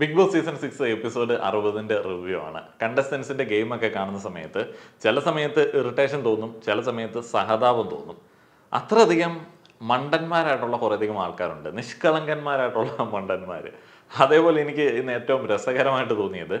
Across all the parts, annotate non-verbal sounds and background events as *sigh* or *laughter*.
big Boss season six episode അറുപതിൻ്റെ review ആണ് കണ്ടസ്റ്റൻസിൻ്റെ ഗെയിമൊക്കെ കാണുന്ന സമയത്ത് ചില സമയത്ത് ഇറിറ്റേഷൻ തോന്നും ചില സമയത്ത് സഹതാപം തോന്നും അത്രയധികം മണ്ടന്മാരായിട്ടുള്ള കുറേയധികം ആൾക്കാരുണ്ട് നിഷ്കളങ്കന്മാരായിട്ടുള്ള മണ്ടന്മാർ അതേപോലെ എനിക്ക് ഇന്ന് ഏറ്റവും രസകരമായിട്ട് തോന്നിയത്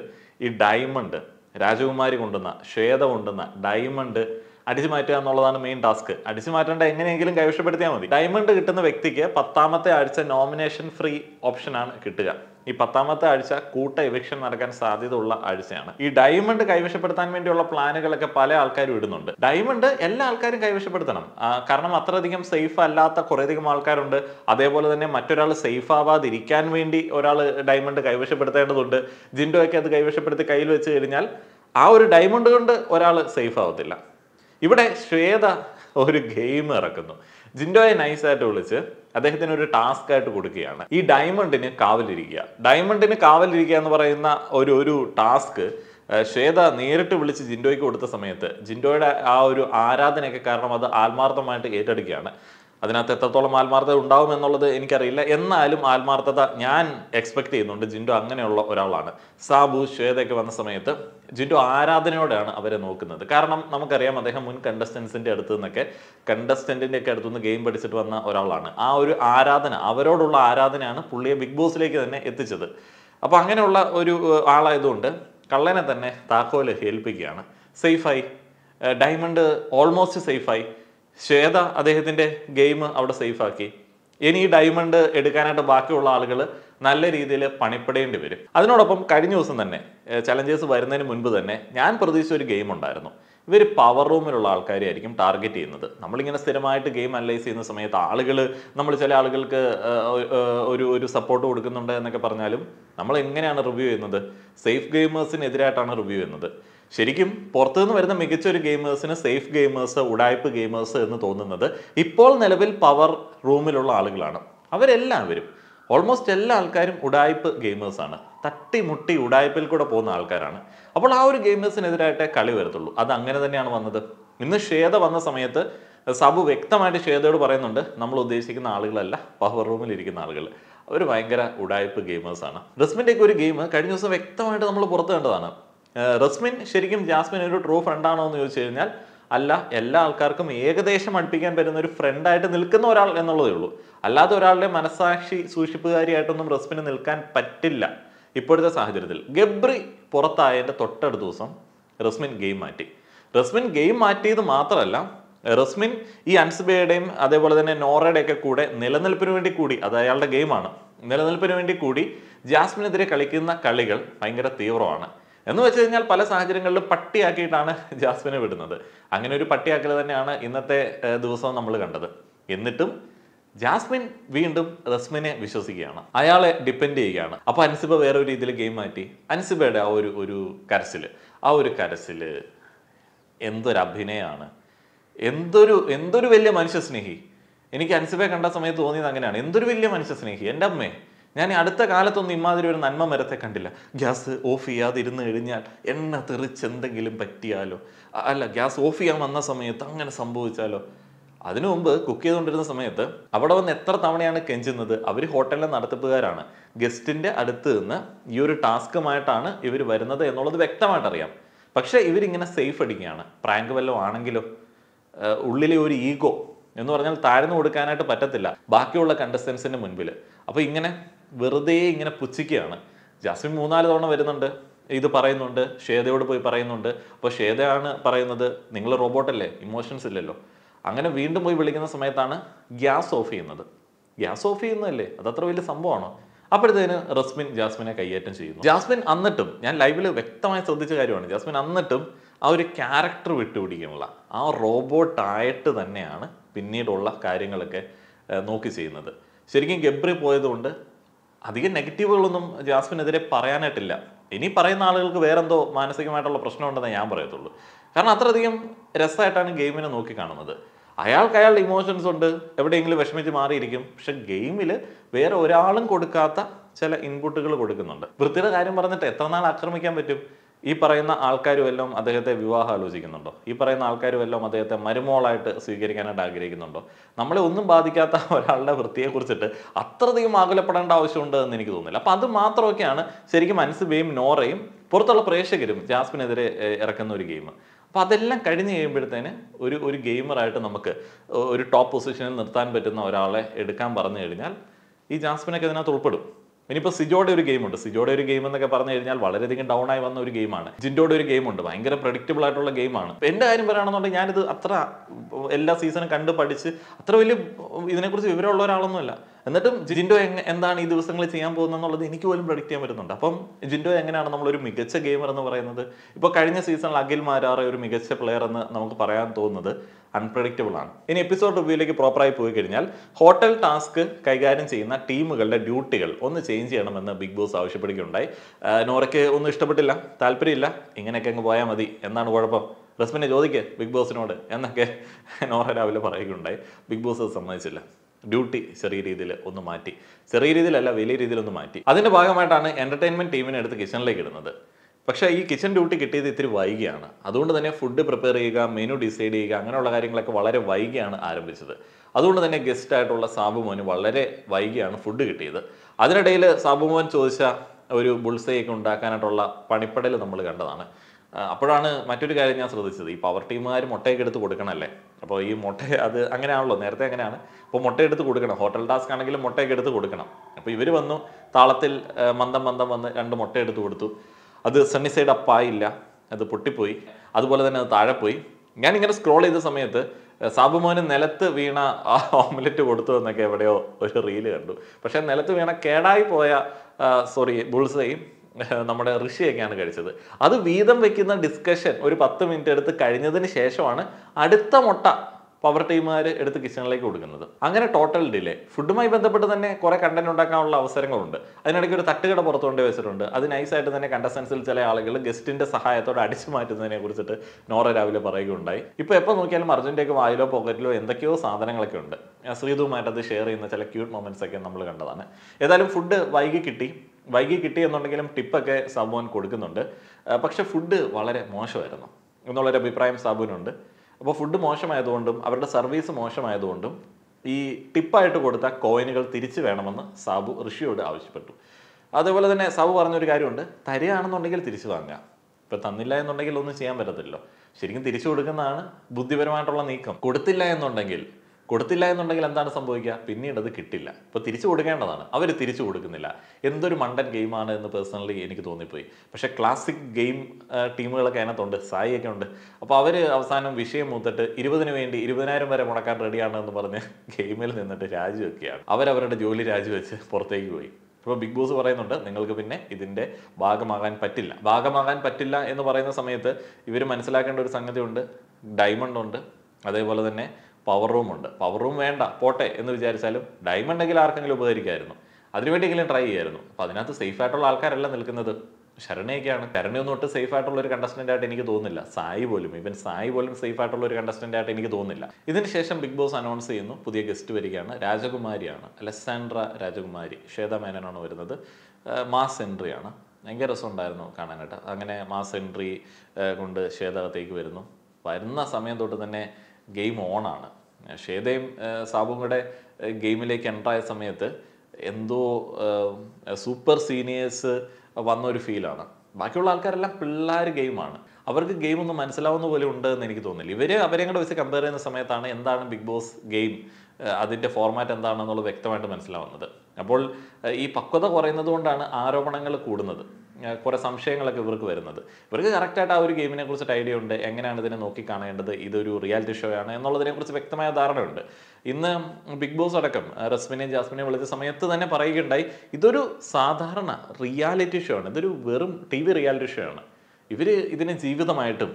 ഈ ഡയമണ്ട് രാജകുമാരി കൊണ്ടുവന്ന ശ്വേത കൊണ്ടുവന്ന ഡയമണ്ട് അടിച്ചു മാറ്റുക എന്നുള്ളതാണ് മെയിൻ ടാസ്ക് അടിച്ചു മാറ്റേണ്ട എങ്ങനെയെങ്കിലും കൈവശപ്പെടുത്തിയാൽ മതി ഡയമണ്ട് കിട്ടുന്ന വ്യക്തിക്ക് പത്താമത്തെ ആഴ്ച നോമിനേഷൻ ഫ്രീ ഓപ്ഷനാണ് കിട്ടുക ഈ പത്താമത്തെ ആഴ്ച കൂട്ട ഇവക്ഷൻ നടക്കാൻ സാധ്യതയുള്ള ആഴ്ചയാണ് ഈ ഡയമണ്ട് കൈവശപ്പെടുത്താൻ വേണ്ടിയുള്ള പ്ലാനുകളൊക്കെ പല ആൾക്കാരും ഇടുന്നുണ്ട് ഡയമണ്ട് എല്ലാ ആൾക്കാരും കൈവശപ്പെടുത്തണം കാരണം അത്രയധികം സേഫ് അല്ലാത്ത കുറേയധികം ആൾക്കാരുണ്ട് അതേപോലെ തന്നെ മറ്റൊരാൾ സേഫ് ആവാതിരിക്കാൻ വേണ്ടി ഒരാൾ ഡയമണ്ട് കൈവശപ്പെടുത്തേണ്ടതുണ്ട് ജിൻഡോയൊക്കെ അത് കൈവശപ്പെടുത്തി കയ്യിൽ വെച്ച് കഴിഞ്ഞാൽ ആ ഒരു ഡയമണ്ട് കൊണ്ട് ഒരാൾ സേഫ് ആവത്തില്ല ഇവിടെ ശ്വേത ഒരു ഗെയിം ഇറക്കുന്നു ജിൻഡോയെ നൈസായിട്ട് വിളിച്ച് അദ്ദേഹത്തിന് ഒരു ടാസ്ക് ആയിട്ട് കൊടുക്കുകയാണ് ഈ ഡയമണ്ടിന് കാവലിരിക്കുക ഡയമണ്ടിന് കാവലിരിക്കുക എന്ന് പറയുന്ന ഒരു ഒരു ടാസ്ക് ശ്വേത നേരിട്ട് വിളിച്ച് ജിൻഡോയ്ക്ക് കൊടുത്ത സമയത്ത് ജിൻഡോയുടെ ആ ഒരു ആരാധനയൊക്കെ കാരണം അത് ആത്മാർത്ഥമായിട്ട് ഏറ്റെടുക്കുകയാണ് അതിനകത്ത് എത്രത്തോളം ആത്മാർത്ഥത ഉണ്ടാവും എന്നുള്ളത് എനിക്കറിയില്ല എന്നാലും ആത്മാർത്ഥത ഞാൻ എക്സ്പെക്ട് ചെയ്യുന്നുണ്ട് ജിൻഡോ അങ്ങനെയുള്ള ഒരാളാണ് സാബു ശ്വേതയൊക്കെ വന്ന സമയത്ത് ജിൻഡു ആരാധനയോടെയാണ് അവരെ നോക്കുന്നത് കാരണം നമുക്കറിയാം അദ്ദേഹം മുൻ കണ്ടസ്റ്റൻസിൻ്റെ അടുത്തു നിന്നൊക്കെ കണ്ടസ്റ്റൻറ്റിൻ്റെ ഒക്കെ അടുത്തുനിന്ന് ഗെയിം പഠിച്ചിട്ട് വന്ന ഒരാളാണ് ആ ഒരു ആരാധന അവരോടുള്ള ആരാധനയാണ് പുള്ളിയെ ബിഗ് ബോസിലേക്ക് തന്നെ എത്തിച്ചത് അപ്പോൾ അങ്ങനെയുള്ള ഒരു ആളായതുകൊണ്ട് കള്ളനെ തന്നെ താക്കോല് ഏൽപ്പിക്കുകയാണ് സേഫായി ഡയമണ്ട് ഓൾമോസ്റ്റ് സേഫായി ശ്വേത അദ്ദേഹത്തിൻ്റെ ഗെയിം അവിടെ സേഫാക്കി ഇനി ഈ ഡയമണ്ട് എടുക്കാനായിട്ട് ബാക്കിയുള്ള ആളുകൾ നല്ല രീതിയിൽ പണിപ്പെടേണ്ടി വരും അതിനോടൊപ്പം കഴിഞ്ഞ ദിവസം തന്നെ ചലഞ്ചേഴ്സ് വരുന്നതിന് മുൻപ് തന്നെ ഞാൻ പ്രതീക്ഷിച്ച ഒരു ഗെയിം ഉണ്ടായിരുന്നു ഇവർ പവർ റൂമിലുള്ള ആൾക്കാരെയായിരിക്കും ടാർഗറ്റ് ചെയ്യുന്നത് നമ്മളിങ്ങനെ സ്ഥിരമായിട്ട് ഗെയിം അനലൈസ് ചെയ്യുന്ന സമയത്ത് ആളുകൾ നമ്മൾ ചില ആളുകൾക്ക് ഒരു ഒരു സപ്പോർട്ട് കൊടുക്കുന്നുണ്ട് എന്നൊക്കെ പറഞ്ഞാലും നമ്മൾ എങ്ങനെയാണ് റിവ്യൂ ചെയ്യുന്നത് സേഫ് ഗെയിമേഴ്സിനെതിരായിട്ടാണ് റിവ്യൂ ചെയ്യുന്നത് ശരിക്കും പുറത്തുനിന്ന് വരുന്ന മികച്ച ഒരു ഗെയിമേഴ്സിന് സേഫ് ഗെയിമേഴ്സ് ഉടായ്പ് ഗെയിമേഴ്സ് എന്ന് തോന്നുന്നത് ഇപ്പോൾ നിലവിൽ പവർ റൂമിലുള്ള ആളുകളാണ് അവരെല്ലാവരും ഓൾമോസ്റ്റ് എല്ലാ ആൾക്കാരും ഉടായ്പ് ഗെയിമേഴ്സാണ് തട്ടിമുട്ടി ഉടായ്പയിൽ കൂടെ പോകുന്ന ആൾക്കാരാണ് അപ്പോൾ ആ ഒരു ഗെയിമേഴ്സിനെതിരായിട്ടേ കളി വരത്തുള്ളൂ അത് അങ്ങനെ തന്നെയാണ് വന്നത് ഇന്ന് ഷേദ വന്ന സമയത്ത് സബു വ്യക്തമായിട്ട് ഷേദയോട് പറയുന്നുണ്ട് നമ്മൾ ഉദ്ദേശിക്കുന്ന ആളുകളല്ല പവർ റൂമിൽ ഇരിക്കുന്ന ആളുകൾ അവർ ഭയങ്കര ഉടായ്പ് ഗെയിമേഴ്സാണ് റസ്മിൻ്റെയൊക്കെ ഒരു ഗെയിം കഴിഞ്ഞ ദിവസം വ്യക്തമായിട്ട് നമ്മൾ പുറത്തു കണ്ടതാണ് റസ്മിൻ ശരിക്കും ജാസ്മിൻ ഒരു ട്രൂ ഫ്രണ്ടാണോ എന്ന് ചോദിച്ചു കഴിഞ്ഞാൽ അല്ല എല്ലാ ആൾക്കാർക്കും ഏകദേശം അടുപ്പിക്കാൻ പറ്റുന്ന ഒരു ഫ്രണ്ടായിട്ട് നിൽക്കുന്ന ഒരാൾ എന്നുള്ളതേ ഉള്ളൂ അല്ലാതെ ഒരാളുടെ മനസാക്ഷി സൂക്ഷിപ്പുകാരിയായിട്ടൊന്നും റസ്മിന് നിൽക്കാൻ പറ്റില്ല ഇപ്പോഴത്തെ സാഹചര്യത്തിൽ ഗബ്രി പുറത്തായതിൻ്റെ തൊട്ടടുത്ത ദിവസം റസ്മിൻ ഗെയിം മാറ്റി റസ്മിൻ ഗെയിം മാറ്റിയത് മാത്രമല്ല റസ്മിൻ ഈ അൻസുബയുടെയും അതേപോലെ തന്നെ നോറയുടെയൊക്കെ കൂടെ നിലനിൽപ്പിന് വേണ്ടി കൂടി അത് അയാളുടെ ഗെയിമാണ് നിലനിൽപ്പിന് വേണ്ടി കൂടി ജാസ്മിനെതിരെ കളിക്കുന്ന കളികൾ ഭയങ്കര തീവ്രമാണ് എന്ന് വെച്ച് കഴിഞ്ഞാൽ പല സാഹചര്യങ്ങളിലും പട്ടിയാക്കിയിട്ടാണ് ജാസ്മിനെ വിടുന്നത് അങ്ങനെ ഒരു പട്ടിയാക്കൽ തന്നെയാണ് ഇന്നത്തെ ദിവസം നമ്മൾ കണ്ടത് എന്നിട്ടും ജാസ്മിൻ വീണ്ടും റസ്മിനെ വിശ്വസിക്കുകയാണ് അയാളെ ഡിപ്പെൻഡ് ചെയ്യുകയാണ് അപ്പോൾ അൻസിബ വേറെ ഒരു രീതിയിൽ ഗെയിം മാറ്റി അൻസിബയുടെ ആ ഒരു ഒരു കരസിൽ ആ ഒരു കരസിൽ എന്തൊരു അഭിനയമാണ് എന്തൊരു എന്തൊരു വലിയ മനുഷ്യ സ്നേഹി എനിക്ക് അൻസിബയെ കണ്ട സമയത്ത് തോന്നിയത് അങ്ങനെയാണ് എന്തൊരു വലിയ മനുഷ്യ സ്നേഹി എൻ്റെ അമ്മേ ഞാൻ അടുത്ത കാലത്തൊന്നും ഇമാതിരി ഒരു നന്മ മരത്തെ കണ്ടില്ല ഗ്യാസ് ഓഫ് ചെയ്യാതെ ഇരുന്ന് കഴിഞ്ഞാൽ എണ്ണ തെറിച്ച് എന്തെങ്കിലും പറ്റിയാലോ അല്ല ഗ്യാസ് ഓഫ് ചെയ്യാൻ വന്ന സമയത്ത് അങ്ങനെ സംഭവിച്ചാലോ അതിനു മുമ്പ് കുക്ക് ചെയ്തുകൊണ്ടിരുന്ന സമയത്ത് അവിടെ വന്ന് എത്ര തവണയാണ് കെഞ്ചുന്നത് അവർ ഹോട്ടലിലെ നടത്തിപ്പുകാരാണ് ഗസ്റ്റിൻ്റെ അടുത്ത് നിന്ന് ഈ ഒരു ടാസ്ക്കുമായിട്ടാണ് ഇവർ വരുന്നത് എന്നുള്ളത് വ്യക്തമായിട്ട് അറിയാം പക്ഷേ ഇവരിങ്ങനെ സേഫ് അടിക്കുകയാണ് പ്രാങ്ക് വല്ലതും ആണെങ്കിലും ഉള്ളിലെ ഒരു ഈഗോ എന്ന് പറഞ്ഞാൽ താഴ്ന്നു കൊടുക്കാനായിട്ട് പറ്റത്തില്ല ബാക്കിയുള്ള കണ്ടസ്റ്റൻസിൻ്റെ മുൻപിൽ അപ്പോൾ ഇങ്ങനെ വെറുതെ ഇങ്ങനെ പുച്ഛിക്കുകയാണ് ജാസ്മിൻ മൂന്നാല് തവണ വരുന്നുണ്ട് ഇത് പറയുന്നുണ്ട് ഷേതയോട് പോയി പറയുന്നുണ്ട് അപ്പോൾ ഷേതയാണ് പറയുന്നത് നിങ്ങൾ റോബോട്ടല്ലേ ഇമോഷൻസ് ഇല്ലല്ലോ അങ്ങനെ വീണ്ടും പോയി വിളിക്കുന്ന സമയത്താണ് ഗ്യാസ് ഓഫ് ചെയ്യുന്നത് ഗ്യാസ് ഓഫ് ചെയ്യുന്നതല്ലേ അതത്ര വലിയ സംഭവമാണോ അപ്പോഴത്തേന് റസ്മിൻ ജാസ്മിനെ കൈയേറ്റം ചെയ്യുന്നു ജാസ്മിൻ അന്നിട്ടും ഞാൻ ലൈവിൽ വ്യക്തമായി ശ്രദ്ധിച്ച കാര്യമാണ് ജാസ്മിൻ അന്നിട്ടും ആ ഒരു ക്യാരക്ടർ വിട്ടുപിടിക്കുന്നില്ല ആ റോബോട്ടായിട്ട് തന്നെയാണ് പിന്നീടുള്ള കാര്യങ്ങളൊക്കെ നോക്കി ചെയ്യുന്നത് ശരിക്കും ഗബ്രി പോയതുകൊണ്ട് അധികം നെഗറ്റീവുകളൊന്നും ജാസ്മിനെതിരെ പറയാനായിട്ടില്ല ഇനി പറയുന്ന ആളുകൾക്ക് വേറെന്തോ മാനസികമായിട്ടുള്ള പ്രശ്നമുണ്ടെന്ന് ഞാൻ പറയത്തുള്ളൂ കാരണം അത്രയധികം രസമായിട്ടാണ് ഗെയിമിനെ നോക്കി കാണുന്നത് അയാൾക്ക് അയാളുടെ ഇമോഷൻസ് ഉണ്ട് എവിടെയെങ്കിലും വിഷമിച്ച് മാറിയിരിക്കും പക്ഷെ ഗെയിമിൽ വേറെ ഒരാളും കൊടുക്കാത്ത ചില ഇൻപുട്ടുകൾ കൊടുക്കുന്നുണ്ട് വൃത്തിയുടെ കാര്യം പറഞ്ഞിട്ട് എത്ര നാൾ ആക്രമിക്കാൻ പറ്റും ഈ പറയുന്ന ആൾക്കാരും എല്ലാം അദ്ദേഹത്തെ വിവാഹം ആലോചിക്കുന്നുണ്ടോ ഈ പറയുന്ന ആൾക്കാരും എല്ലാം അദ്ദേഹത്തെ മരുമോളായിട്ട് സ്വീകരിക്കാനായിട്ട് ആഗ്രഹിക്കുന്നുണ്ടോ നമ്മളെ ഒന്നും ബാധിക്കാത്ത *laughs* ഒരാളുടെ വൃത്തിയെക്കുറിച്ചിട്ട് അത്രയധികം ആകുലപ്പെടേണ്ട ആവശ്യമുണ്ട് എന്ന് എനിക്ക് തോന്നുന്നില്ല അപ്പം അത് മാത്രമൊക്കെയാണ് ശരിക്കും അൻസുബയും നോറയും പുറത്തുള്ള പ്രേക്ഷകരും ജാസ്മിനെതിരെ ഇറക്കുന്ന ഒരു ഗെയിം അപ്പോൾ അതെല്ലാം കഴിഞ്ഞ് കഴിയുമ്പോഴത്തേന് ഒരു ഒരു ഗെയിമറായിട്ട് നമുക്ക് ഒരു ടോപ്പ് പൊസിഷനിൽ നിർത്താൻ പറ്റുന്ന ഒരാളെ എടുക്കാൻ പറഞ്ഞു കഴിഞ്ഞാൽ ഈ ജാസ്മിനൊക്കെ ഇതിനകത്ത് ഉൾപ്പെടും ഇനിയിപ്പോൾ സിജോയുടെ ഒരു ഗെയിമുണ്ട് സിജോയുടെ ഒരു ഗെയിം എന്നൊക്കെ പറഞ്ഞു കഴിഞ്ഞാൽ വളരെയധികം ഡൗൺ ആയി വന്ന ഒരു ഗെയിമാണ് ജിൻഡോയുടെ ഒരു ഗെയിമുണ്ട് ഭയങ്കര പ്രഡിക്റ്റബിൾ ആയിട്ടുള്ള ഗെയിമാണ് എൻ്റെ കാര്യം പറയുകയാണെന്നുണ്ടെങ്കിൽ ഞാനിത് അത്ര എല്ലാ സീസണും കണ്ട് പഠിച്ച് അത്ര വലിയ ഇതിനെക്കുറിച്ച് വിവരമുള്ള ഒരാളൊന്നുമല്ല എന്നിട്ടും ജിൻഡോ എന്താണ് ഈ ദിവസങ്ങളിൽ ചെയ്യാൻ പോകുന്നത് എന്നുള്ളത് എനിക്ക് പോലും പ്രൊഡിക്റ്റ് ചെയ്യാൻ പറ്റുന്നുണ്ട് അപ്പം ജിൻഡോ എങ്ങനെയാണ് നമ്മളൊരു മികച്ച ഗെയിമർ എന്ന് പറയുന്നത് ഇപ്പോൾ കഴിഞ്ഞ സീസണിൽ അഖിൽ മാരാറെ ഒരു മികച്ച പ്ലെയർ എന്ന് നമുക്ക് പറയാൻ തോന്നുന്നത് അൺപ്രഡിക്റ്റബിൾ ആണ് ഇനി എപ്പിസോഡ് റിവ്യൂയിലേക്ക് പ്രോപ്പറായി പോയി കഴിഞ്ഞാൽ ഹോട്ടൽ ടാസ്ക് കൈകാര്യം ചെയ്യുന്ന ടീമുകളുടെ ഡ്യൂട്ടികൾ ഒന്ന് ചേഞ്ച് ചെയ്യണമെന്ന് ബിഗ് ബോസ് ആവശ്യപ്പെടുകയുണ്ടായി നോറയ്ക്ക് ഒന്നും ഇഷ്ടപ്പെട്ടില്ല താല്പര്യമില്ല ഇങ്ങനെയൊക്കെ അങ്ങ് പോയാൽ മതി എന്താണ് കുഴപ്പം റസ്മിനെ ചോദിക്കേ ബിഗ് ബോസിനോട് എന്നൊക്കെ നോറ രാവിലെ പറയുകയുണ്ടായി ബിഗ് ബോസ് അത് സമ്മതിച്ചില്ല ഡ്യൂട്ടി ചെറിയ രീതിയിൽ ഒന്ന് മാറ്റി ചെറിയ രീതിയിലല്ല വലിയ രീതിയിലൊന്ന് മാറ്റി അതിൻ്റെ ഭാഗമായിട്ടാണ് എൻ്റർടൈൻമെൻറ്റ് ടീമിനെ എടുത്ത് കിച്ചണിലേക്ക് ഇടുന്നത് പക്ഷേ ഈ കിച്ചൺ ഡ്യൂട്ടി കിട്ടിയത് ഇത്തിരി വൈകിയാണ് അതുകൊണ്ട് തന്നെ ഫുഡ് പ്രിപ്പയർ ചെയ്യുക മെനു ഡിസൈഡ് ചെയ്യുക അങ്ങനെയുള്ള കാര്യങ്ങളൊക്കെ വളരെ വൈകിയാണ് ആരംഭിച്ചത് അതുകൊണ്ട് തന്നെ ഗസ്റ്റ് ആയിട്ടുള്ള സാബുമോന് വളരെ വൈകിയാണ് ഫുഡ് കിട്ടിയത് അതിനിടയിൽ സാബുമോൻ ചോദിച്ച ഒരു ബുൾസൈയൊക്കെ ഉണ്ടാക്കാനായിട്ടുള്ള പണിപ്പടൽ നമ്മൾ കണ്ടതാണ് അപ്പോഴാണ് മറ്റൊരു കാര്യം ഞാൻ ശ്രദ്ധിച്ചത് ഈ പവർ ടീമുകാർ മുട്ടയൊക്കെ എടുത്ത് കൊടുക്കണമല്ലേ അപ്പോൾ ഈ മുട്ട അത് അങ്ങനെയാണല്ലോ നേരത്തെ അങ്ങനെയാണ് അപ്പോൾ മുട്ട എടുത്ത് കൊടുക്കണം ഹോട്ടൽ ടാസ്ക് ആണെങ്കിലും മുട്ടയൊക്കെ എടുത്ത് കൊടുക്കണം അപ്പോൾ ഇവർ വന്നു താളത്തിൽ മന്ദം മന്ദം വന്ന് രണ്ട് മുട്ട എടുത്ത് കൊടുത്തു അത് സണ്ണി സൈഡ് അപ്പായില്ല അത് പൊട്ടിപ്പോയി അതുപോലെ തന്നെ അത് താഴെ പോയി ഞാനിങ്ങനെ സ്ക്രോൾ ചെയ്ത സമയത്ത് സാബുമോന് നിലത്ത് വീണ ആ ഓംലെറ്റ് കൊടുത്തു എന്നൊക്കെ എവിടെയോ ഒരു റീല് കണ്ടു പക്ഷേ നിലത്ത് വീണ കേടായി പോയ സോറി ബുൾസയും നമ്മുടെ ഋഷിയൊക്കെയാണ് കഴിച്ചത് അത് വീതം വെക്കുന്ന ഡിസ്കഷൻ ഒരു പത്ത് മിനിറ്റ് എടുത്ത് കഴിഞ്ഞതിന് ശേഷമാണ് അടുത്ത മുട്ട പവർ ടീമുകാർ എടുത്ത് കിച്ചണിലേക്ക് കൊടുക്കുന്നത് അങ്ങനെ ടോട്ടൽ ഡിലേ ഫുഡുമായി ബന്ധപ്പെട്ട് തന്നെ കുറേ കണ്ടന്റ് ഉണ്ടാക്കാനുള്ള അവസരങ്ങളുണ്ട് അതിനിടയ്ക്ക് ഒരു തട്ടുകട പുറത്തുകൊണ്ട് വെച്ചിട്ടുണ്ട് അത് നൈസായിട്ട് തന്നെ കണ്ടസൻസിൽ ചില ആളുകൾ ഗസ്റ്റിന്റെ സഹായത്തോടെ അടിച്ചു മാറ്റുന്നതിനെ കുറിച്ചിട്ട് നോറ രാവിലെ പറയുകയുണ്ടായി ഇപ്പൊ എപ്പോൾ നോക്കിയാലും അർജുൻ്റെയൊക്കെ വായിലോ പോക്കറ്റിലോ എന്തൊക്കെയോ സാധനങ്ങളൊക്കെ ഉണ്ട് ശ്രീതുമായിട്ട് അത് ഷെയർ ചെയ്യുന്ന ചില ക്യൂട്ട് മൊമെന്റ്സ് ഒക്കെ നമ്മൾ കണ്ടതാണ് ഏതായാലും ഫുഡ് വൈകി കിട്ടി വൈകി കിട്ടിയെന്നുണ്ടെങ്കിലും ടിപ്പൊക്കെ സബോൻ കൊടുക്കുന്നുണ്ട് പക്ഷെ ഫുഡ് വളരെ മോശമായിരുന്നു എന്നുള്ളൊരു അഭിപ്രായം സബുവിനുണ്ട് അപ്പോൾ ഫുഡ് മോശമായതുകൊണ്ടും അവരുടെ സർവീസ് മോശമായതുകൊണ്ടും ഈ ടിപ്പായിട്ട് കൊടുത്ത കോയിനുകൾ തിരിച്ചു വേണമെന്ന് സാബു ഋഷിയോട് ആവശ്യപ്പെട്ടു അതേപോലെ തന്നെ സാബു പറഞ്ഞൊരു കാര്യമുണ്ട് തരികയാണെന്നുണ്ടെങ്കിൽ തിരിച്ചു വാങ്ങാം ഇപ്പം തന്നില്ല എന്നുണ്ടെങ്കിൽ ഒന്നും ചെയ്യാൻ പറ്റത്തില്ലല്ലോ ശരിക്കും തിരിച്ചു കൊടുക്കുന്നതാണ് ബുദ്ധിപരമായിട്ടുള്ള നീക്കം കൊടുത്തില്ല എന്നുണ്ടെങ്കിൽ കൊടുത്തില്ല എന്നുണ്ടെങ്കിൽ എന്താണ് സംഭവിക്കുക പിന്നീട് അത് കിട്ടില്ല ഇപ്പോൾ തിരിച്ചു കൊടുക്കേണ്ടതാണ് അവർ തിരിച്ചു കൊടുക്കുന്നില്ല എന്തൊരു മണ്ടൻ ഗെയിമാണ് എന്ന് പേഴ്സണലി എനിക്ക് തോന്നിപ്പോയി പക്ഷേ ക്ലാസിക് ഗെയിം ടീമുകളൊക്കെ അതിനകത്തുണ്ട് സായിയൊക്കെ ഉണ്ട് അപ്പോൾ അവർ അവസാനം വിഷയം മൂത്തിട്ട് ഇരുപതിന് വേണ്ടി ഇരുപതിനായിരം വരെ മുടക്കാൻ റെഡിയാണ് എന്ന് പറഞ്ഞ് ഗെയിമിൽ നിന്നിട്ട് രാജിവെക്കുകയാണ് അവരവരുടെ ജോലി രാജിവെച്ച് പുറത്തേക്ക് പോയി ഇപ്പോൾ ബിഗ് ബോസ് പറയുന്നുണ്ട് നിങ്ങൾക്ക് പിന്നെ ഇതിൻ്റെ ഭാഗമാകാൻ പറ്റില്ല ഭാഗമാകാൻ പറ്റില്ല എന്ന് പറയുന്ന സമയത്ത് ഇവർ മനസ്സിലാക്കേണ്ട ഒരു സംഗതി ഉണ്ട് ഡയമണ്ട് ഉണ്ട് അതേപോലെ തന്നെ പവർ റൂമുണ്ട് പവർ റൂം വേണ്ട പോട്ടെ എന്ന് വിചാരിച്ചാലും എങ്കിലും ആർക്കെങ്കിലും ഉപകരിക്കായിരുന്നു അതിനുവേണ്ടിയെങ്കിലും ട്രൈ ചെയ്യായിരുന്നു അപ്പോൾ അതിനകത്ത് സേഫ് ആയിട്ടുള്ള ആൾക്കാരല്ല നിൽക്കുന്നത് ശരണയൊക്കെയാണ് ശരണയൊന്നും ഒട്ട് സേഫ് ആയിട്ടുള്ള ഒരു കണ്ടസ്റ്റന്റ് ആയിട്ട് എനിക്ക് തോന്നുന്നില്ല സായി പോലും ഇവൻ സായി പോലും സേഫ് ആയിട്ടുള്ള ഒരു കണ്ടസ്റ്റന്റ് ആയിട്ട് എനിക്ക് തോന്നുന്നില്ല ശേഷം ബിഗ് ബോസ് അനൗൺസ് ചെയ്യുന്നു പുതിയ ഗസ്റ്റ് വരികയാണ് രാജകുമാരിയാണ് അലസാൻഡ്ര രാജകുമാരി ശ്വേത മേനനാണ് വരുന്നത് മാസ് എൻട്രിയാണ് ഭയങ്കര ഉണ്ടായിരുന്നു കാണാനായിട്ട് അങ്ങനെ മാസ് എൻട്രി കൊണ്ട് ശ്വേതകത്തേക്ക് വരുന്നു വരുന്ന സമയം തൊട്ട് തന്നെ ഗെയിം ഓണാണ് ഷേദയും സാബും കൂടെ ഗെയിമിലേക്ക് എൻ്ററായ സമയത്ത് എന്തോ സൂപ്പർ സീനിയേഴ്സ് വന്ന ഒരു ഫീലാണ് ബാക്കിയുള്ള ആൾക്കാരെല്ലാം പിള്ളേർ ഗെയിമാണ് അവർക്ക് ഗെയിം മനസ്സിലാവുന്ന പോലെ ഉണ്ട് എന്ന് എനിക്ക് തോന്നുന്നില്ല ഇവർ അവരെയും കൂടെ വെച്ച് കമ്പയർ ചെയ്യുന്ന സമയത്താണ് എന്താണ് ബിഗ് ബോസ് ഗെയിം അതിൻ്റെ ഫോർമാറ്റ് എന്താണെന്നുള്ളത് വ്യക്തമായിട്ട് മനസ്സിലാവുന്നത് അപ്പോൾ ഈ പക്വത കുറയുന്നത് കൊണ്ടാണ് ആരോപണങ്ങൾ കൂടുന്നത് കുറേ സംശയങ്ങളൊക്കെ ഇവർക്ക് വരുന്നത് ഇവർക്ക് കറക്റ്റായിട്ട് ആ ഒരു ഗെയിമിനെ കുറിച്ചിട്ട് ഐഡിയ ഉണ്ട് എങ്ങനെയാണ് ഇതിനെ നോക്കി കാണേണ്ടത് ഇതൊരു റിയാലിറ്റി ഷോ ആണ് എന്നുള്ളതിനെ കുറിച്ച് വ്യക്തമായ ധാരണയുണ്ട് ഇന്ന് ബിഗ് ബോസ് അടക്കം റസ്മിനെയും ജാസ്മിനെയും വിളിച്ച സമയത്ത് തന്നെ പറയുകയുണ്ടായി ഇതൊരു സാധാരണ റിയാലിറ്റി ഷോ ആണ് ഇതൊരു വെറും ടി വി റിയാലിറ്റി ഷോ ആണ് ഇവർ ഇതിനെ ജീവിതമായിട്ടും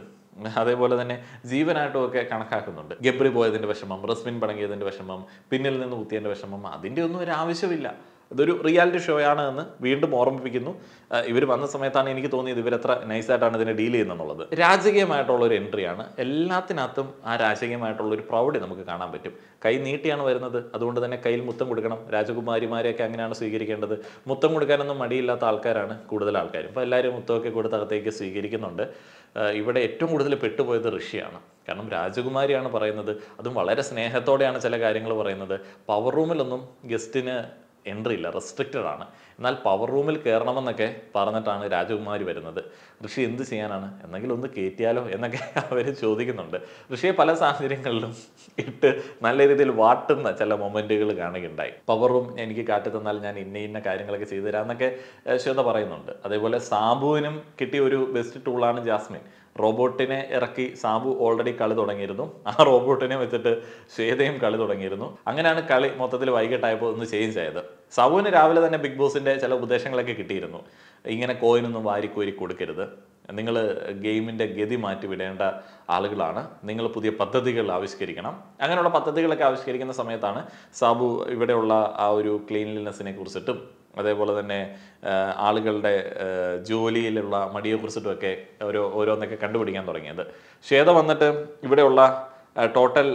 അതേപോലെ തന്നെ ജീവനായിട്ടും ഒക്കെ കണക്കാക്കുന്നുണ്ട് ഗബ്രി പോയതിൻ്റെ വിഷമം റസ്മിൻ പടങ്ങിയതിൻ്റെ വിഷമം പിന്നിൽ നിന്ന് കുത്തിയതിൻ്റെ വിഷമം അതിൻ്റെ ഒന്നും ഒരു ആവശ്യമില്ല ഇതൊരു റിയാലിറ്റി ഷോയാണ് എന്ന് വീണ്ടും ഓർമ്മിപ്പിക്കുന്നു ഇവർ വന്ന സമയത്താണ് എനിക്ക് തോന്നിയത് ഇവരത്ര നൈസായിട്ടാണ് ഇതിനെ ഡീൽ ചെയ്യുന്നതെന്നുള്ളത് രാജകീയമായിട്ടുള്ള ഒരു എൻട്രിയാണ് എല്ലാത്തിനകത്തും ആ രാജകീയമായിട്ടുള്ള ഒരു പ്രൗഢി നമുക്ക് കാണാൻ പറ്റും കൈ നീട്ടിയാണ് വരുന്നത് അതുകൊണ്ട് തന്നെ കയ്യിൽ മുത്തം കൊടുക്കണം രാജകുമാരിമാരെയൊക്കെ അങ്ങനെയാണ് സ്വീകരിക്കേണ്ടത് മുത്തം കൊടുക്കാനൊന്നും മടിയില്ലാത്ത ആൾക്കാരാണ് കൂടുതൽ ആൾക്കാരും അപ്പോൾ എല്ലാവരും മുത്തമൊക്കെ കൊടുത്ത് അകത്തേക്ക് സ്വീകരിക്കുന്നുണ്ട് ഇവിടെ ഏറ്റവും കൂടുതൽ പെട്ടുപോയത് ഋഷിയാണ് കാരണം രാജകുമാരിയാണ് പറയുന്നത് അതും വളരെ സ്നേഹത്തോടെയാണ് ചില കാര്യങ്ങൾ പറയുന്നത് പവർ റൂമിലൊന്നും ഗസ്റ്റിന് എൻട്രി ഇല്ല റെസ്ട്രിക്റ്റഡ് ആണ് എന്നാൽ പവർ റൂമിൽ കയറണമെന്നൊക്കെ പറഞ്ഞിട്ടാണ് രാജകുമാരി വരുന്നത് ഋഷി എന്ത് ചെയ്യാനാണ് എന്തെങ്കിലും ഒന്ന് കയറ്റിയാലോ എന്നൊക്കെ അവർ ചോദിക്കുന്നുണ്ട് ഋഷിയെ പല സാഹചര്യങ്ങളിലും ഇട്ട് നല്ല രീതിയിൽ വാട്ടുന്ന ചില മൊമെൻറ്റുകൾ കാണുകയുണ്ടായി പവർ റൂം എനിക്ക് കാട്ടി തന്നാൽ ഞാൻ ഇന്ന ഇന്ന കാര്യങ്ങളൊക്കെ ചെയ്തു തരാമെന്നൊക്കെ ശ്വേത പറയുന്നുണ്ട് അതേപോലെ സാബുവിനും കിട്ടിയ ഒരു ബെസ്റ്റ് ടൂളാണ് ജാസ്മിൻ റോബോട്ടിനെ ഇറക്കി സാബു ഓൾറെഡി കളി തുടങ്ങിയിരുന്നു ആ റോബോട്ടിനെ വെച്ചിട്ട് ശ്വേതയും കളി തുടങ്ങിയിരുന്നു അങ്ങനെയാണ് കളി മൊത്തത്തിൽ വൈകിട്ടായപ്പോൾ ഒന്ന് ചേഞ്ച് ആയത് സാബുവിന് രാവിലെ തന്നെ ബിഗ് ബോസിൻ്റെ ചില ഉപദേശങ്ങളൊക്കെ കിട്ടിയിരുന്നു ഇങ്ങനെ കോയിനൊന്നും വാരിക്കോരി കൊടുക്കരുത് നിങ്ങൾ ഗെയിമിൻ്റെ ഗതി മാറ്റി വിടേണ്ട ആളുകളാണ് നിങ്ങൾ പുതിയ പദ്ധതികൾ ആവിഷ്കരിക്കണം അങ്ങനെയുള്ള പദ്ധതികളൊക്കെ ആവിഷ്കരിക്കുന്ന സമയത്താണ് സാബു ഇവിടെയുള്ള ആ ഒരു ക്ലീൻലിനെസ്സിനെ കുറിച്ചിട്ടും അതേപോലെ തന്നെ ആളുകളുടെ ജോലിയിലുള്ള കുറിച്ചിട്ടുമൊക്കെ ഓരോ ഓരോന്നൊക്കെ കണ്ടുപിടിക്കാൻ തുടങ്ങിയത് ശ്വേത വന്നിട്ട് ഇവിടെയുള്ള ടോട്ടൽ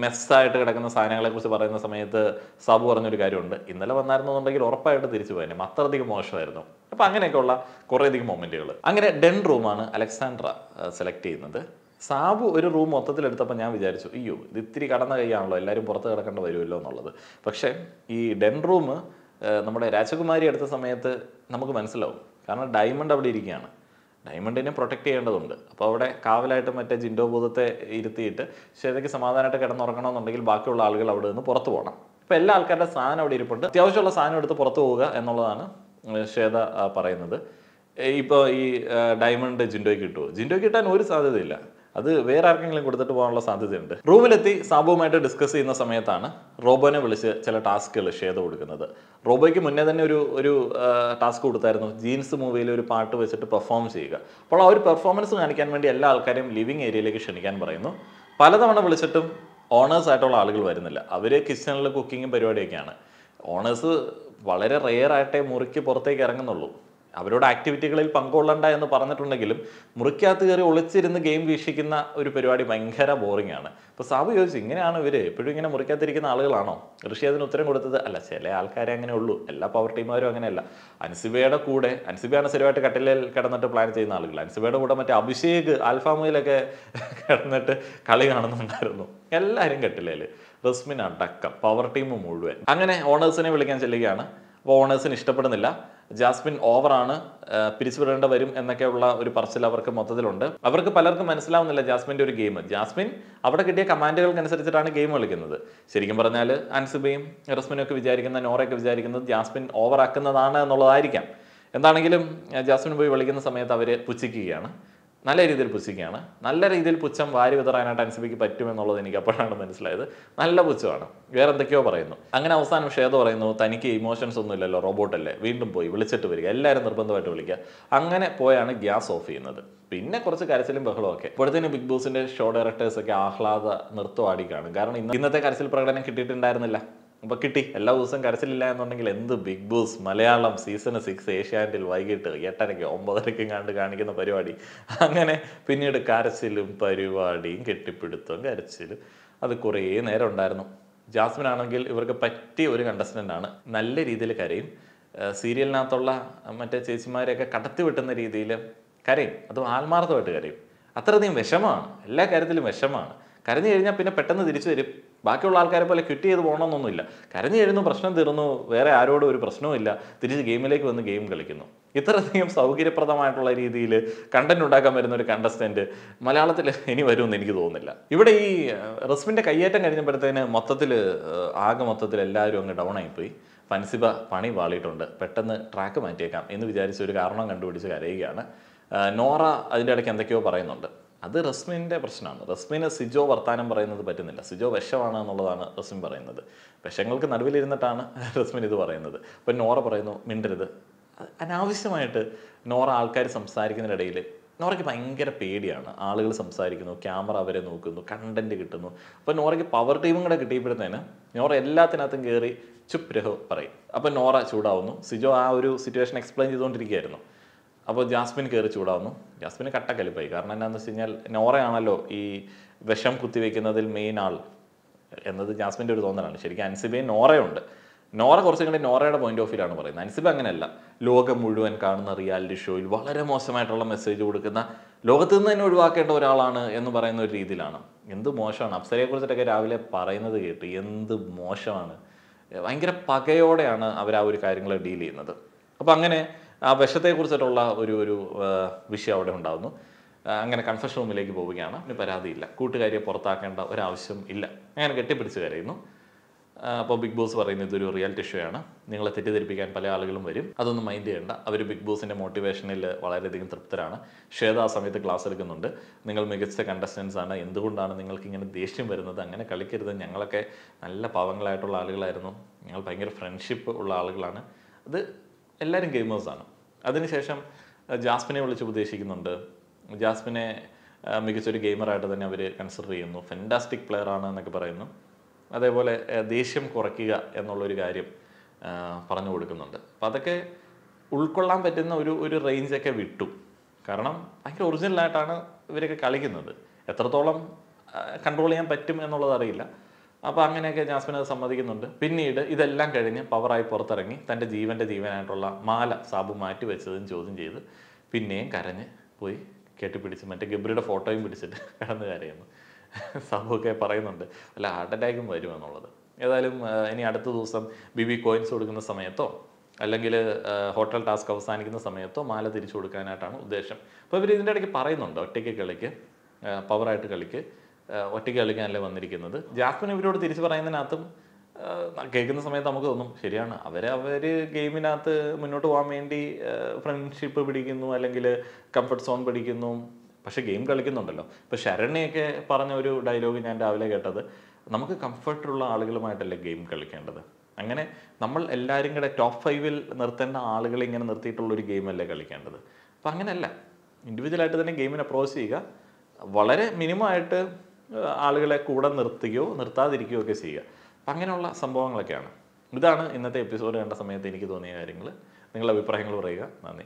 മെസ്സായിട്ട് കിടക്കുന്ന സാധനങ്ങളെ കുറിച്ച് പറയുന്ന സമയത്ത് സാബു പറഞ്ഞൊരു കാര്യമുണ്ട് ഇന്നലെ വന്നായിരുന്നുണ്ടെങ്കിൽ ഉറപ്പായിട്ട് തിരിച്ചു പോയേനെ അത്രയധികം മോശമായിരുന്നു അപ്പം അങ്ങനെയൊക്കെയുള്ള കുറേയധികം മൊമെൻറ്റുകൾ അങ്ങനെ ഡെൻ റൂമാണ് അലക്സാൻഡ്ര സെലക്ട് ചെയ്യുന്നത് സാബു ഒരു റൂം മൊത്തത്തിൽ എടുത്തപ്പോൾ ഞാൻ വിചാരിച്ചു അയ്യോ ഇത് ഇത്തിരി കടന്ന കൈയാണല്ലോ എല്ലാവരും പുറത്ത് കിടക്കേണ്ട വരുമല്ലോ എന്നുള്ളത് പക്ഷേ ഈ ഡെൻ റൂം നമ്മുടെ രാജകുമാരി എടുത്ത സമയത്ത് നമുക്ക് മനസ്സിലാവും കാരണം ഡയമണ്ട് അവിടെ ഇരിക്കുകയാണ് ഡയമണ്ടിനെ പ്രൊട്ടക്ട് ചെയ്യേണ്ടതുണ്ട് അപ്പോൾ അവിടെ കാവലായിട്ട് മറ്റേ ജിൻഡോ ഭൂതത്തെ ഇരുത്തിയിട്ട് ശ്വേതയ്ക്ക് സമാധാനമായിട്ട് കിടന്നുറങ്ങണമെന്നുണ്ടെങ്കിൽ ബാക്കിയുള്ള ആളുകൾ അവിടെ നിന്ന് പുറത്തു പോകണം ഇപ്പോൾ എല്ലാ ആൾക്കാരുടെ സാധനം അവിടെ ഇരിപ്പുണ്ട് അത്യാവശ്യമുള്ള സാധനം എടുത്ത് പുറത്തു പോവുക എന്നുള്ളതാണ് ശ്വേത പറയുന്നത് ഇപ്പോൾ ഈ ഡയമണ്ട് ജിൻഡോയ്ക്ക് കിട്ടുമോ ജിൻഡോയ്ക്ക് കിട്ടാൻ ഒരു സാധ്യതയില്ല അത് വേറെ ആർക്കെങ്കിലും കൊടുത്തിട്ട് പോകാനുള്ള സാധ്യതയുണ്ട് റൂമിലെത്തി സാബുവുമായിട്ട് ഡിസ്കസ് ചെയ്യുന്ന സമയത്താണ് റോബോനെ വിളിച്ച് ചില ടാസ്കുകൾ ഷേത കൊടുക്കുന്നത് റോബോയ്ക്ക് മുന്നേ തന്നെ ഒരു ഒരു ടാസ്ക് കൊടുത്തായിരുന്നു ജീൻസ് മൂവിയിൽ ഒരു പാട്ട് വെച്ചിട്ട് പെർഫോം ചെയ്യുക അപ്പോൾ ആ ഒരു പെർഫോമൻസ് കാണിക്കാൻ വേണ്ടി എല്ലാ ആൾക്കാരെയും ലിവിങ് ഏരിയയിലേക്ക് ക്ഷണിക്കാൻ പറയുന്നു പലതവണ വിളിച്ചിട്ടും ഓണേഴ്സ് ആയിട്ടുള്ള ആളുകൾ വരുന്നില്ല അവർ കിച്ചണിൽ കുക്കിങ്ങും പരിപാടിയൊക്കെയാണ് ഓണേഴ്സ് വളരെ റെയർ ആയിട്ടേ മുറിക്ക് പുറത്തേക്ക് ഇറങ്ങുന്നുള്ളൂ അവരോട് ആക്ടിവിറ്റികളിൽ പങ്കുകൊള്ളണ്ട എന്ന് പറഞ്ഞിട്ടുണ്ടെങ്കിലും മുറിക്കകത്ത് കയറി ഒളിച്ചിരുന്ന് ഗെയിം വീക്ഷിക്കുന്ന ഒരു പരിപാടി ഭയങ്കര ബോറിംഗ് ആണ് അപ്പോൾ സാബു ചോദിച്ചു ഇങ്ങനെയാണ് ഇവർ എപ്പോഴും ഇങ്ങനെ മുറിക്കാത്തിരിക്കുന്ന ആളുകളാണോ ഋഷി അതിന് ഉത്തരം കൊടുത്തത് അല്ല ചില ആൾക്കാരെ അങ്ങനെ ഉള്ളൂ എല്ലാ പവർ ടീമുകാരും അങ്ങനെയല്ല അൻസിബയുടെ കൂടെ അൻസിബയാണ് സ്ഥിരമായിട്ട് കട്ടിലിൽ കിടന്നിട്ട് പ്ലാൻ ചെയ്യുന്ന ആളുകൾ അൻസിബയുടെ കൂടെ മറ്റേ അഭിഷേക് ആൽഫാമയിലൊക്കെ കിടന്നിട്ട് കളി കാണുന്നുണ്ടായിരുന്നു എല്ലാവരും കെട്ടിലേല് റസ്മിൻ അടക്കം പവർ ടീം മുഴുവൻ അങ്ങനെ ഓണേഴ്സിനെ വിളിക്കാൻ ചെല്ലുകയാണ് അപ്പോൾ ഓണേഴ്സിന് ഇഷ്ടപ്പെടുന്നില്ല ജാസ്മിൻ ഓവറാണ് പിരിച്ചുവിടേണ്ട വരും എന്നൊക്കെയുള്ള ഒരു പറച്ചിൽ അവർക്ക് മൊത്തത്തിലുണ്ട് അവർക്ക് പലർക്കും മനസ്സിലാവുന്നില്ല ജാസ്മിൻ്റെ ഒരു ഗെയിം ജാസ്മിൻ അവിടെ കിട്ടിയ കമാൻഡുകൾക്കനുസരിച്ചിട്ടാണ് ഗെയിം കളിക്കുന്നത് ശരിക്കും പറഞ്ഞാൽ അൻസുബയും റസ്മിനും ഒക്കെ വിചാരിക്കുന്ന നോറയൊക്കെ വിചാരിക്കുന്നത് ജാസ്മിൻ ഓവറാക്കുന്നതാണ് എന്നുള്ളതായിരിക്കാം എന്താണെങ്കിലും ജാസ്മിൻ പോയി വിളിക്കുന്ന സമയത്ത് അവർ പുച്ഛിക്കുകയാണ് നല്ല രീതിയിൽ പുച്ഛിക്കുകയാണ് നല്ല രീതിയിൽ പുച്ഛം വാരി വിതറാനായിട്ട് അൻസിബിക്ക് പറ്റുമെന്നുള്ളത് എനിക്ക് അപ്പോഴാണ് മനസ്സിലായത് നല്ല പുച്ഛമാണ് വേറെ എന്തൊക്കെയോ പറയുന്നു അങ്ങനെ അവസാനം ഷേദ പറയുന്നു തനിക്ക് ഇമോഷൻസ് ഒന്നും ഇല്ലല്ലോ റോബോട്ടല്ലേ വീണ്ടും പോയി വിളിച്ചിട്ട് വരിക എല്ലാവരും നിർബന്ധമായിട്ട് വിളിക്കുക അങ്ങനെ പോയാണ് ഗ്യാസ് ഓഫ് ചെയ്യുന്നത് പിന്നെ കുറച്ച് കരച്ചിലും ഒക്കെ ഇപ്പോഴത്തേനും ബിഗ് ബോസിന്റെ ഷോ ഡയറക്ടേഴ്സ് ഒക്കെ ആഹ്ലാദ നൃത്തം ആടി കാണും കാരണം ഇന്നത്തെ കരച്ചിൽ പ്രകടനം കിട്ടിയിട്ടുണ്ടായിരുന്നില്ല അപ്പോൾ കിട്ടി എല്ലാ ദിവസവും കരച്ചിലില്ല എന്നുണ്ടെങ്കിൽ എന്ത് Bigg Boss Malayalam season six ഏഷ്യാനെറ്റിൽ വൈകിട്ട് എട്ടരയ്ക്ക് ഒമ്പതരയ്ക്കും കണ്ട് കാണിക്കുന്ന പരിപാടി അങ്ങനെ പിന്നീട് കരച്ചിലും പരിപാടിയും കെട്ടിപ്പിടുത്തും കരച്ചിലും അത് കുറേ നേരം ഉണ്ടായിരുന്നു ജാസ്മിൻ ആണെങ്കിൽ ഇവർക്ക് പറ്റിയ ഒരു ആണ് നല്ല രീതിയിൽ കരയും സീരിയലിനകത്തുള്ള മറ്റേ ചേച്ചിമാരെയൊക്കെ കടത്തി വിട്ടുന്ന രീതിയിൽ കരയും അതും ആത്മാർത്ഥമായിട്ട് കരയും അത്രയധികം വിഷമമാണ് എല്ലാ കാര്യത്തിലും വിഷമമാണ് കരഞ്ഞു കഴിഞ്ഞാൽ പിന്നെ പെട്ടെന്ന് തിരിച്ചു വരും ബാക്കിയുള്ള ആൾക്കാരെ പോലെ ക്വിറ്റ് ചെയ്ത് പോകണമെന്നൊന്നുമില്ല കരഞ്ഞു കഴിഞ്ഞു പ്രശ്നം തീർന്നു വേറെ ആരോടും ഒരു പ്രശ്നവുമില്ല തിരിച്ച് ഗെയിമിലേക്ക് വന്ന് ഗെയിം കളിക്കുന്നു ഇത്രയധികം സൗകര്യപ്രദമായിട്ടുള്ള രീതിയിൽ കണ്ടന്റ് ഉണ്ടാക്കാൻ വരുന്ന ഒരു കണ്ടസ്റ്റന്റ് മലയാളത്തിൽ ഇനി വരുമെന്ന് എനിക്ക് തോന്നുന്നില്ല ഇവിടെ ഈ റസ്മിൻ്റെ കയ്യേറ്റം കഴിഞ്ഞപ്പോഴത്തേന് മൊത്തത്തിൽ ആകെ മൊത്തത്തിൽ എല്ലാവരും അങ്ങ് ഡൗൺ ആയിപ്പോയി ഫൻസിബ പണി വാളിയിട്ടുണ്ട് പെട്ടെന്ന് ട്രാക്ക് മാറ്റിയേക്കാം എന്ന് വിചാരിച്ച ഒരു കാരണം കണ്ടുപിടിച്ച് കരയുകയാണ് നോറ അതിൻ്റെ ഇടയ്ക്ക് എന്തൊക്കെയോ പറയുന്നുണ്ട് അത് റസ്മിൻ്റെ പ്രശ്നമാണ് റസ്മിന് സിജോ വർത്താനം പറയുന്നത് പറ്റുന്നില്ല സിജോ വിഷമാണ് എന്നുള്ളതാണ് റസ്മിൻ പറയുന്നത് വിഷങ്ങൾക്ക് നടുവിലിരുന്നിട്ടാണ് *laughs* റസ്മിൻ ഇത് പറയുന്നത് അപ്പം നോറ പറയുന്നു മിണ്ടരുത് അനാവശ്യമായിട്ട് നോറ ആൾക്കാർ സംസാരിക്കുന്നതിനിടയിൽ നോറയ്ക്ക് ഭയങ്കര പേടിയാണ് ആളുകൾ സംസാരിക്കുന്നു ക്യാമറ അവരെ നോക്കുന്നു കണ്ടന്റ് കിട്ടുന്നു അപ്പോൾ നോറയ്ക്ക് പവർ ടീമും കൂടെ കിട്ടിയപ്പോഴത്തേന് നോറ എല്ലാത്തിനകത്തും കയറി ചുപ് രഹോ പറയും അപ്പോൾ നോറ ചൂടാവുന്നു സിജോ ആ ഒരു സിറ്റുവേഷൻ എക്സ്പ്ലെയിൻ ചെയ്തുകൊണ്ടിരിക്കുകയായിരുന്നു അപ്പോൾ ജാസ്മിൻ കയറി ചൂടാവുന്നു ജാസ്മിന് കട്ടക്കലിപ്പായി കാരണം എന്താണെന്ന് വെച്ച് കഴിഞ്ഞാൽ നോറയാണല്ലോ ഈ വിഷം കുത്തിവെക്കുന്നതിൽ മെയിൻ ആൾ എന്നത് ജാസ്മിൻ്റെ ഒരു തോന്നലാണ് ശരിക്കും അൻസിബയും നോറയുണ്ട് നോറ കുറച്ചും കൂടി നോറയുടെ പോയിന്റ് ഓഫ് വ്യൂ ആണ് പറയുന്നത് അൻസിബ അങ്ങനെയല്ല ലോകം മുഴുവൻ കാണുന്ന റിയാലിറ്റി ഷോയിൽ വളരെ മോശമായിട്ടുള്ള മെസ്സേജ് കൊടുക്കുന്ന ലോകത്ത് നിന്ന് തന്നെ ഒഴിവാക്കേണ്ട ഒരാളാണ് എന്ന് പറയുന്ന ഒരു രീതിയിലാണ് എന്ത് മോശമാണ് അപ്സരയെ കുറിച്ചിട്ടൊക്കെ രാവിലെ പറയുന്നത് കേട്ട് എന്ത് മോശമാണ് ഭയങ്കര പകയോടെയാണ് അവർ ആ ഒരു കാര്യങ്ങൾ ഡീൽ ചെയ്യുന്നത് അപ്പോൾ അങ്ങനെ ആ വിഷത്തെക്കുറിച്ചിട്ടുള്ള ഒരു ഒരു വിഷയം അവിടെ ഉണ്ടാകുന്നു അങ്ങനെ കൺഫെഷൻ റൂമിലേക്ക് പോവുകയാണ് അതിന് പരാതിയില്ല കൂട്ടുകാരിയെ പുറത്താക്കേണ്ട ഒരാവശ്യം ഇല്ല അങ്ങനെ കെട്ടിപ്പിടിച്ച് കരയുന്നു അപ്പോൾ ബിഗ് ബോസ് പറയുന്നത് ഇതൊരു റിയാലിറ്റി ഷോ ആണ് നിങ്ങളെ തെറ്റിദ്ധരിപ്പിക്കാൻ പല ആളുകളും വരും അതൊന്നും മൈൻഡ് ചെയ്യേണ്ട അവർ ബിഗ് ബോസിൻ്റെ മോട്ടിവേഷനിൽ വളരെയധികം തൃപ്തരാണ് ശ്വേത ആ സമയത്ത് ക്ലാസ് എടുക്കുന്നുണ്ട് നിങ്ങൾ മികച്ച കണ്ടസ്റ്റൻസ് ആണ് എന്തുകൊണ്ടാണ് നിങ്ങൾക്ക് ഇങ്ങനെ ദേഷ്യം വരുന്നത് അങ്ങനെ കളിക്കരുത് ഞങ്ങളൊക്കെ നല്ല പാവങ്ങളായിട്ടുള്ള ആളുകളായിരുന്നു ഞങ്ങൾ ഭയങ്കര ഫ്രണ്ട്ഷിപ്പ് ഉള്ള ആളുകളാണ് അത് എല്ലാവരും ഗെയിമേഴ്സാണ് അതിനുശേഷം ജാസ്മിനെ വിളിച്ച് ഉപദേശിക്കുന്നുണ്ട് ജാസ്മിനെ മികച്ചൊരു ഗെയിമറായിട്ട് തന്നെ അവർ കൺസിഡർ ചെയ്യുന്നു ഫെൻറ്റാസ്റ്റിക് പ്ലെയർ ആണ് എന്നൊക്കെ പറയുന്നു അതേപോലെ ദേഷ്യം കുറയ്ക്കുക എന്നുള്ളൊരു കാര്യം പറഞ്ഞു കൊടുക്കുന്നുണ്ട് അപ്പം അതൊക്കെ ഉൾക്കൊള്ളാൻ പറ്റുന്ന ഒരു ഒരു റേഞ്ചൊക്കെ വിട്ടു കാരണം ഭയങ്കര ഒറിജിനലായിട്ടാണ് ഇവരൊക്കെ കളിക്കുന്നത് എത്രത്തോളം കൺട്രോൾ ചെയ്യാൻ പറ്റും എന്നുള്ളത് അറിയില്ല അപ്പോൾ അങ്ങനെയൊക്കെ ജാസ്മിൻ അത് സമ്മതിക്കുന്നുണ്ട് പിന്നീട് ഇതെല്ലാം കഴിഞ്ഞ് പവറായി പുറത്തിറങ്ങി തൻ്റെ ജീവൻ്റെ ജീവനായിട്ടുള്ള മാല സാബു മാറ്റി വെച്ചതും ചോദ്യം ചെയ്ത് പിന്നെയും കരഞ്ഞ് പോയി കെട്ടിപ്പിടിച്ച് മറ്റേ ഗബ്രിയുടെ ഫോട്ടോയും പിടിച്ചിട്ട് കടന്നു കരയുന്നു സാബുവൊക്കെ പറയുന്നുണ്ട് അല്ല ഹാർട്ട് അറ്റാക്കും വരുമെന്നുള്ളത് ഏതായാലും ഇനി അടുത്ത ദിവസം ബിബി കോയിൻസ് കൊടുക്കുന്ന സമയത്തോ അല്ലെങ്കിൽ ഹോട്ടൽ ടാസ്ക് അവസാനിക്കുന്ന സമയത്തോ മാല തിരിച്ചു കൊടുക്കാനായിട്ടാണ് ഉദ്ദേശം അപ്പോൾ ഇവർ ഇതിൻ്റെ ഇടയ്ക്ക് പറയുന്നുണ്ട് ഒറ്റയ്ക്ക് കളിക്ക് പവറായിട്ട് കളിക്ക് ഒറ്റയ്ക്ക് കളിക്കാനല്ലേ വന്നിരിക്കുന്നത് ജാസ്മിൻ ഇവരോട് തിരിച്ചു പറയുന്നതിനകത്തും കേൾക്കുന്ന സമയത്ത് നമുക്ക് തോന്നും ശരിയാണ് അവർ അവർ ഗെയിമിനകത്ത് മുന്നോട്ട് പോകാൻ വേണ്ടി ഫ്രണ്ട്ഷിപ്പ് പിടിക്കുന്നു അല്ലെങ്കിൽ കംഫർട്ട് സോൺ പിടിക്കുന്നു പക്ഷെ ഗെയിം കളിക്കുന്നുണ്ടല്ലോ ഇപ്പോൾ ശരണ്യൊക്കെ പറഞ്ഞ ഒരു ഡയലോഗ് ഞാൻ രാവിലെ കേട്ടത് നമുക്ക് കംഫർട്ടുള്ള ആളുകളുമായിട്ടല്ലേ ഗെയിം കളിക്കേണ്ടത് അങ്ങനെ നമ്മൾ എല്ലാവരും കൂടെ ടോപ്പ് ഫൈവിൽ നിർത്തേണ്ട ആളുകളെ ഇങ്ങനെ നിർത്തിയിട്ടുള്ള ഒരു ഗെയിമല്ലേ കളിക്കേണ്ടത് അപ്പം അങ്ങനെയല്ല ഇൻഡിവിജ്വലായിട്ട് തന്നെ ഗെയിമിനെ അപ്രോച്ച് ചെയ്യുക വളരെ മിനിമമായിട്ട് ആളുകളെ കൂടെ നിർത്തുകയോ നിർത്താതിരിക്കുകയോ ഒക്കെ ചെയ്യുക അപ്പം അങ്ങനെയുള്ള സംഭവങ്ങളൊക്കെയാണ് ഇതാണ് ഇന്നത്തെ എപ്പിസോഡ് കണ്ട സമയത്ത് എനിക്ക് തോന്നിയ കാര്യങ്ങൾ നിങ്ങളുടെ അഭിപ്രായങ്ങൾ പറയുക നന്ദി